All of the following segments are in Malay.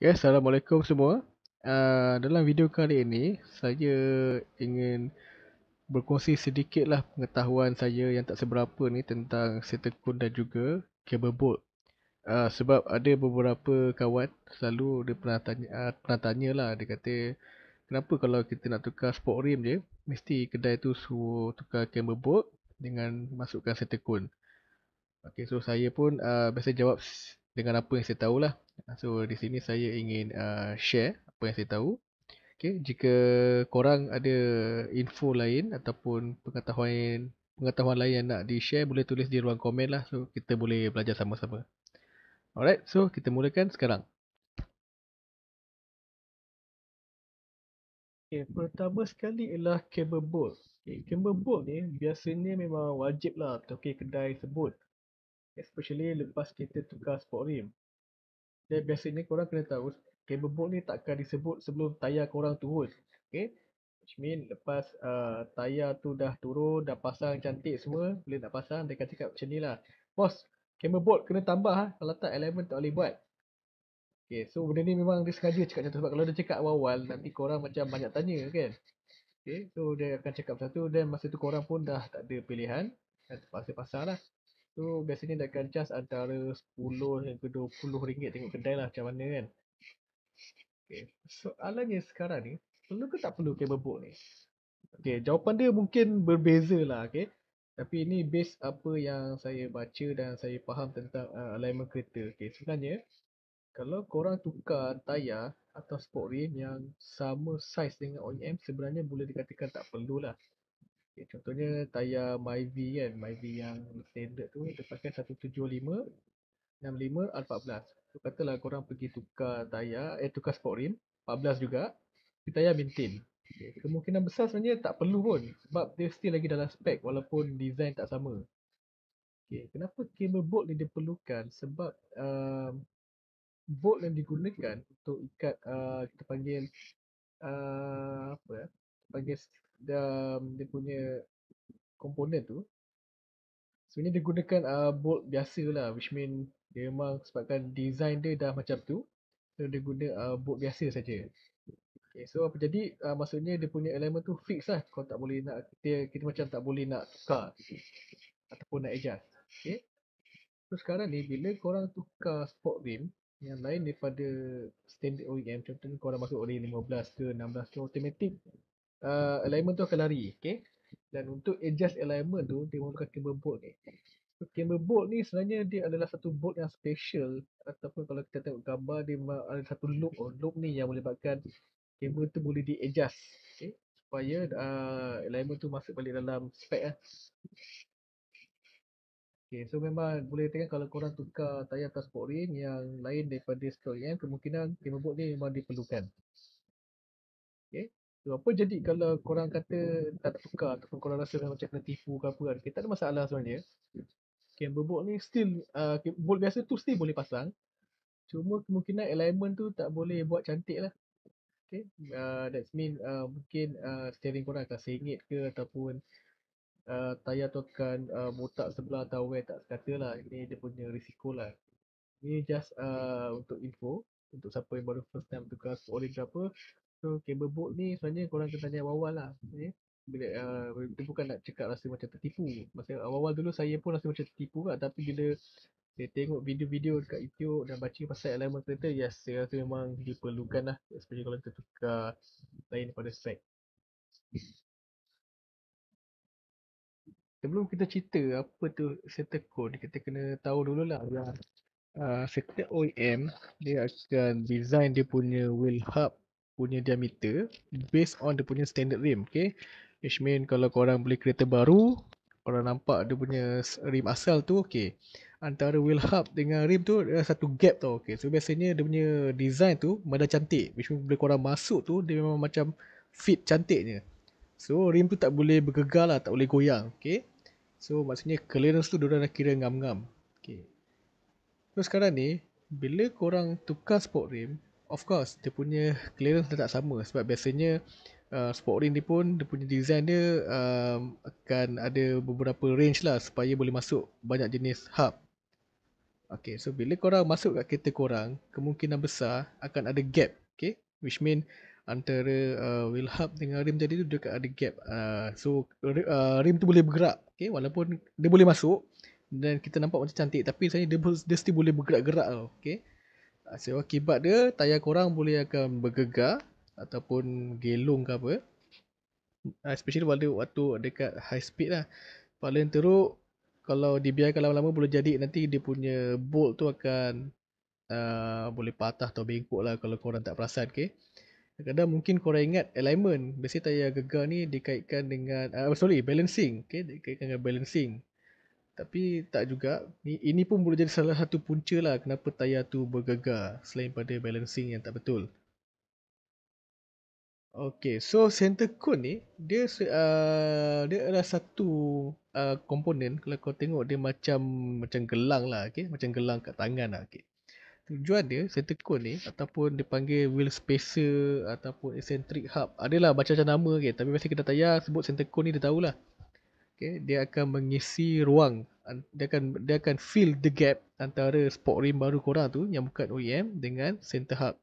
Ya, okay, Assalamualaikum semua. Uh, dalam video kali ini, saya ingin berkongsi sedikitlah pengetahuan saya yang tak seberapa ni tentang setekun dan juga cable bolt. Uh, sebab ada beberapa kawan selalu dia pernah tanya, uh, pernah tanya lah, dia kata kenapa kalau kita nak tukar spot rim je, mesti kedai tu suruh tukar cable bolt dengan masukkan setekun. Okay, so saya pun uh, biasa jawab dengan apa yang saya tahu lah, So di sini saya ingin uh, share apa yang saya tahu. Okay, jika korang ada info lain ataupun pengetahuan pengetahuan lain yang nak di-share boleh tulis di ruang komen lah so kita boleh belajar sama-sama. Alright, so kita mulakan sekarang. Okay, pertama sekali ialah cable bolt. Okay, cable bolt ni biasanya memang wajib lah toke kedai sebut especially lepas kita tukar sport rim dan biasanya korang kena tahu cable bolt ni takkan disebut sebelum tayar korang turun okay which mean lepas uh, tayar tu dah turun dah pasang cantik semua boleh nak pasang dia akan cakap macam ni lah bos cable bolt kena tambah ha? kalau tak element tak boleh buat okay so benda ni memang dia sengaja cakap macam tu sebab kalau dia cakap awal-awal nanti korang macam banyak tanya kan okay so dia akan cakap satu dan masa tu korang pun dah tak ada pilihan dan terpaksa pasang lah tu biasanya dah akan charge antara 10 hingga 20 ringgit tengok kedai lah macam mana kan okay. soalannya sekarang ni perlu ke tak perlu kabel book ni okay, jawapan dia mungkin berbeza lah okay. tapi ini base apa yang saya baca dan saya faham tentang uh, alignment kereta okay, sebenarnya kalau korang tukar tayar atau sport rim yang sama size dengan OEM sebenarnya boleh dikatakan tak perlu lah. Okay, contohnya tayar Myvi kan, Myvi yang standard tu kita pakai 175 65 R14. So katalah orang pergi tukar tayar, eh tukar sport rim 14 juga, kita tayar maintain. Okay, kemungkinan besar sebenarnya tak perlu pun sebab dia still lagi dalam spek walaupun design tak sama. Okay, kenapa cable bolt ni diperlukan? Sebab um, bolt yang digunakan untuk ikat uh, kita panggil uh, apa ya? Panggil dia, dia punya komponen tu sebenarnya dia gunakan uh, bolt biasa lah which mean dia memang sebabkan design dia dah macam tu so dia guna uh, bolt biasa saja. Okay, so apa jadi uh, maksudnya dia punya elemen tu fix lah kalau tak boleh nak kita, kita macam tak boleh nak tukar ataupun nak adjust okay. so sekarang ni bila korang tukar sport rim yang lain daripada standard OEM contohnya korang masuk oleh e 15 ke 16 ke automatic uh, alignment tu akan lari okay? dan untuk adjust alignment tu dia memerlukan camber bolt ni so, camber bolt ni sebenarnya dia adalah satu bolt yang special ataupun kalau kita tengok gambar dia ada satu loop oh, loop ni yang melibatkan camber tu boleh di adjust okay? supaya uh, alignment tu masuk balik dalam spek lah. Okay, so memang boleh tengok kalau korang tukar tayar transport rim yang lain daripada scroll yang eh, kemungkinan camber bolt ni memang diperlukan So, apa jadi kalau korang kata tak tukar ataupun korang rasa macam kena tipu ke apa kan? Okay, tak ada masalah sebenarnya. Okay, bebok ni still, uh, okay, biasa tu still boleh pasang. Cuma kemungkinan alignment tu tak boleh buat cantik lah. Okay, uh, that's mean uh, mungkin uh, steering korang akan sengit ke ataupun uh, tayar tu akan uh, botak sebelah atau wear tak sekata lah. Ini dia punya risiko lah. Ini just uh, untuk info untuk siapa yang baru first time tukar spoiler apa So cable boat ni sebenarnya korang kena tanya awal-awal lah eh? bila, uh, Dia bukan nak cakap rasa macam tertipu Masa awal-awal dulu saya pun rasa macam tertipu lah Tapi bila saya tengok video-video dekat YouTube dan baca pasal elemen kereta Yes, saya rasa memang diperlukan lah Especially kalau kita tukar lain daripada spek Sebelum kita cerita apa tu setter code, kita kena tahu dulu lah yeah. uh, ah, Setter OEM, dia akan design dia punya wheel hub punya diameter based on dia punya standard rim okay which mean kalau korang beli kereta baru korang nampak dia punya rim asal tu okay antara wheel hub dengan rim tu ada satu gap tau okay so biasanya dia punya design tu mada cantik which mean bila korang masuk tu dia memang macam fit cantiknya so rim tu tak boleh bergegar lah tak boleh goyang okay so maksudnya clearance tu diorang dah kira ngam-ngam okay so sekarang ni bila korang tukar sport rim of course dia punya clearance tak sama sebab biasanya uh, sport ring ni pun dia punya design dia um, akan ada beberapa range lah supaya boleh masuk banyak jenis hub Okay so bila korang masuk kat kereta korang kemungkinan besar akan ada gap okay which mean antara uh, wheel hub dengan rim jadi tu dia akan ada gap uh, so uh, rim tu boleh bergerak okay walaupun dia boleh masuk dan kita nampak macam cantik tapi sebenarnya dia, dia still boleh bergerak-gerak tau okay Ah, so akibat dia tayar korang boleh akan bergegar ataupun gelung ke apa. Ah, especially pada waktu dekat high speed lah. Paling teruk kalau dibiarkan lama-lama boleh jadi nanti dia punya bolt tu akan uh, boleh patah atau bengkok lah kalau korang tak perasan okay. Kadang-kadang mungkin korang ingat alignment. Biasanya tayar gegar ni dikaitkan dengan, uh, sorry balancing. Okay, dikaitkan dengan balancing tapi tak juga ini, ini pun boleh jadi salah satu punca lah kenapa tayar tu bergegar selain pada balancing yang tak betul Okay, so center cone ni dia uh, dia adalah satu uh, komponen kalau kau tengok dia macam macam gelang lah okay? macam gelang kat tangan lah okay? tujuan dia center cone ni ataupun dipanggil wheel spacer ataupun eccentric hub adalah baca macam nama okay? tapi biasa kita tayar sebut center cone ni dia tahulah okay, dia akan mengisi ruang dia akan dia akan fill the gap antara sport rim baru korang tu yang bukan OEM dengan center hub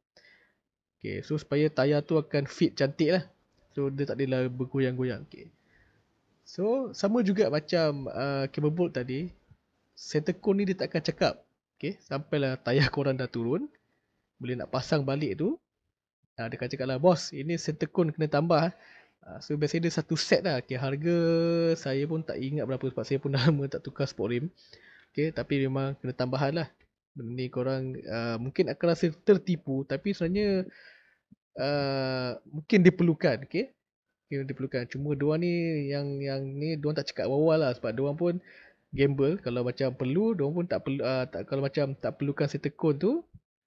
okay, so supaya tayar tu akan fit cantik lah so dia tak adalah bergoyang-goyang okay. so sama juga macam uh, cable bolt tadi center cone ni dia tak akan cakap okay, sampailah tayar korang dah turun boleh nak pasang balik tu Ha, dia akan cakap lah, bos ini center cone kena tambah. Ah. Uh, so biasanya dia satu set lah. Okay, harga saya pun tak ingat berapa sebab saya pun dah lama tak tukar sport rim. Okay, tapi memang kena tambahan lah. Benda ni korang uh, mungkin akan rasa tertipu tapi sebenarnya uh, mungkin diperlukan. Okay. Okay, diperlukan. Cuma dua ni yang yang ni dua tak cakap awal-awal lah sebab dua pun gamble kalau macam perlu dua pun tak perlu uh, tak kalau macam tak perlukan setter cone tu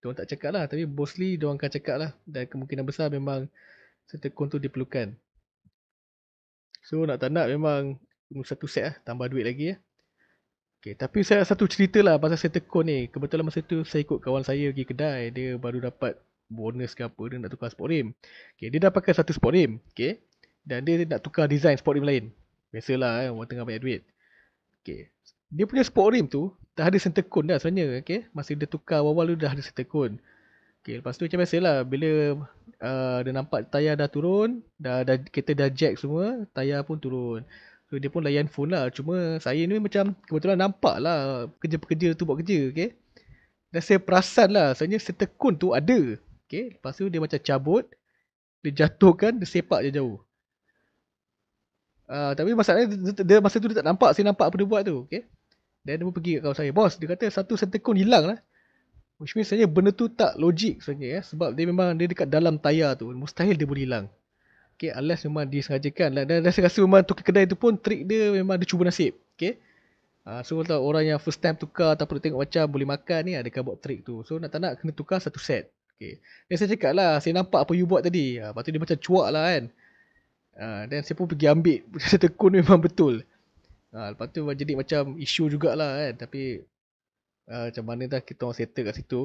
dua tak cakap lah tapi mostly dua orang akan cakap lah dan kemungkinan besar memang setter cone tu diperlukan So nak tak nak memang satu set lah, tambah duit lagi ya. Okay, tapi saya satu cerita lah pasal set tekon ni. Kebetulan masa tu saya ikut kawan saya pergi kedai, dia baru dapat bonus ke apa, dia nak tukar sport rim. Okay, dia dah pakai satu sport rim, okay. Dan dia nak tukar design sport rim lain. Biasalah eh, orang tengah banyak duit. Okay, dia punya sport rim tu, dah ada set tekon dah sebenarnya, okay. Masa dia tukar awal-awal tu dah ada set tekon. Okay, lepas tu macam biasa lah bila uh, dia nampak tayar dah turun, dah, dah kereta dah jack semua, tayar pun turun. So dia pun layan phone lah. Cuma saya ni macam kebetulan nampak lah kerja-kerja tu buat kerja. Okay. Dan saya perasan lah sebenarnya setekun tu ada. Okay. Lepas tu dia macam cabut. Dia jatuhkan, dia sepak je jauh. Uh, tapi masalahnya dia, dia, masa tu dia tak nampak. Saya nampak apa dia buat tu. Okay. Dan dia pun pergi kat kawan saya. Bos, dia kata satu setekun hilang lah. Which means sebenarnya benda tu tak logik sebenarnya ya. Sebab dia memang dia dekat dalam tayar tu. Mustahil dia boleh hilang. Okay, unless memang disengajakan. Dan, dan saya rasa memang tukar kedai tu pun trick dia memang dia cuba nasib. Okay. Uh, so, orang yang first time tukar tak perlu tengok macam boleh makan ni adakah buat trick tu. So, nak tak nak kena tukar satu set. Okay. Dan saya cakap lah, saya nampak apa you buat tadi. Uh, lepas tu dia macam cuak lah kan. Dan ah, uh, saya pun pergi ambil. Saya tekun memang betul. Uh, lepas tu jadi macam isu jugalah kan. Tapi uh, macam mana dah kita orang settle kat situ.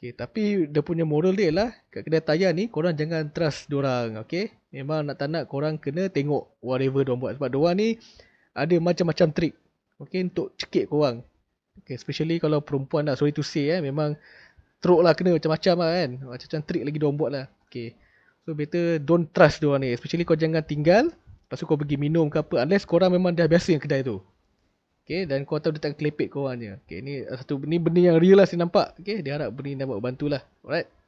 Okay, tapi dia punya moral dia lah kat kedai tayar ni korang jangan trust dia orang okey. Memang nak tak nak korang kena tengok whatever dia buat sebab dia ni ada macam-macam trick okey untuk cekik korang. Okay, especially kalau perempuan nak lah, sorry to say eh memang teruk lah kena macam-macam lah kan macam-macam trick lagi dia buat lah okay. so better don't trust dia ni especially kau jangan tinggal lepas kau pergi minum ke apa unless korang memang dah biasa yang kedai tu Okay, dan kau tahu dia tak kelepek kau orangnya. Okay, ni satu ni benda yang real lah saya nampak. Okay, dia harap benda ni dapat bantulah. Alright.